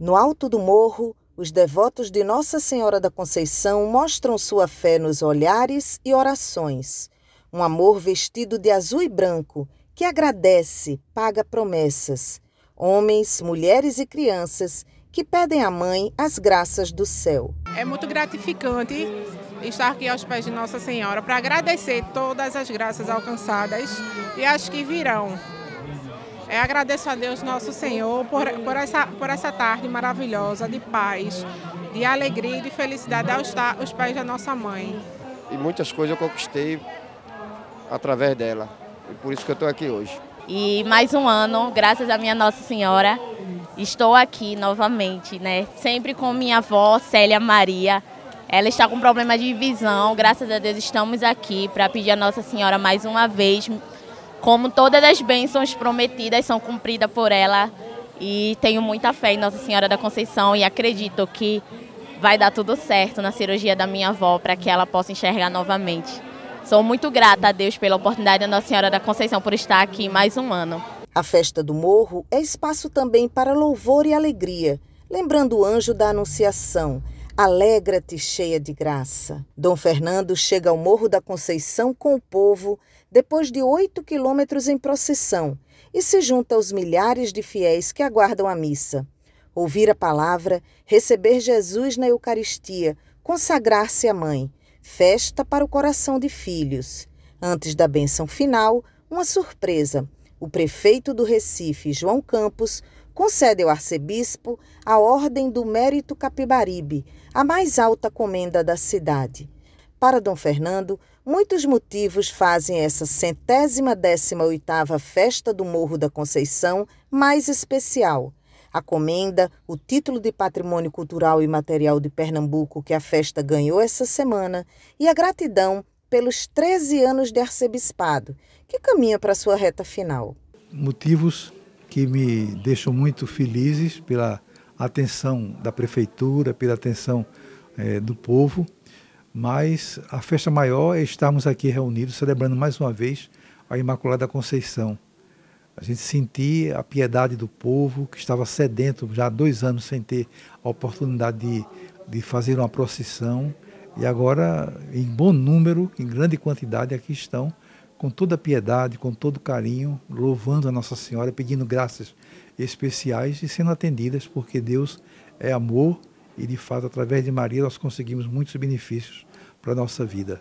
No alto do morro, os devotos de Nossa Senhora da Conceição mostram sua fé nos olhares e orações. Um amor vestido de azul e branco, que agradece, paga promessas. Homens, mulheres e crianças que pedem à mãe as graças do céu. É muito gratificante estar aqui aos pés de Nossa Senhora para agradecer todas as graças alcançadas e as que virão. É, agradeço a Deus Nosso Senhor por, por, essa, por essa tarde maravilhosa de paz, de alegria e de felicidade ao estar os pais da nossa mãe. E muitas coisas eu conquistei através dela. E por isso que eu estou aqui hoje. E mais um ano, graças a minha Nossa Senhora, estou aqui novamente, né? Sempre com minha avó, Célia Maria. Ela está com problema de visão. Graças a Deus estamos aqui para pedir a Nossa Senhora mais uma vez como todas as bênçãos prometidas são cumpridas por ela. E tenho muita fé em Nossa Senhora da Conceição e acredito que vai dar tudo certo na cirurgia da minha avó para que ela possa enxergar novamente. Sou muito grata a Deus pela oportunidade da Nossa Senhora da Conceição por estar aqui mais um ano. A festa do morro é espaço também para louvor e alegria, lembrando o anjo da Anunciação Alegra-te, cheia de graça. Dom Fernando chega ao Morro da Conceição com o povo depois de oito quilômetros em procissão e se junta aos milhares de fiéis que aguardam a missa. Ouvir a palavra, receber Jesus na Eucaristia, consagrar-se à Mãe, festa para o coração de filhos. Antes da bênção final, uma surpresa. O prefeito do Recife, João Campos, concede ao arcebispo a Ordem do Mérito Capibaribe, a mais alta comenda da cidade. Para Dom Fernando, muitos motivos fazem essa centésima décima oitava festa do Morro da Conceição mais especial. A comenda, o título de Patrimônio Cultural e Material de Pernambuco que a festa ganhou essa semana e a gratidão pelos 13 anos de arcebispado, que caminha para sua reta final. Motivos que me deixam muito felizes pela atenção da prefeitura, pela atenção é, do povo. Mas a festa maior é estarmos aqui reunidos, celebrando mais uma vez a Imaculada Conceição. A gente sentir a piedade do povo que estava sedento já há dois anos sem ter a oportunidade de, de fazer uma procissão. E agora, em bom número, em grande quantidade, aqui estão com toda piedade, com todo carinho, louvando a Nossa Senhora, pedindo graças especiais e sendo atendidas, porque Deus é amor e, de fato, através de Maria, nós conseguimos muitos benefícios para a nossa vida.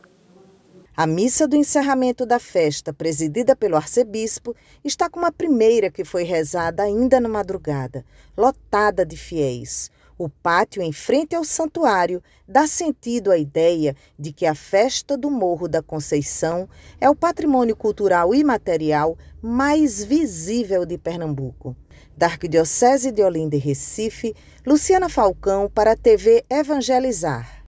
A missa do encerramento da festa, presidida pelo arcebispo, está como a primeira que foi rezada ainda na madrugada, lotada de fiéis. O pátio em frente ao santuário dá sentido à ideia de que a festa do Morro da Conceição é o patrimônio cultural imaterial mais visível de Pernambuco. Da Arquidiocese de Olinda e Recife, Luciana Falcão para a TV Evangelizar.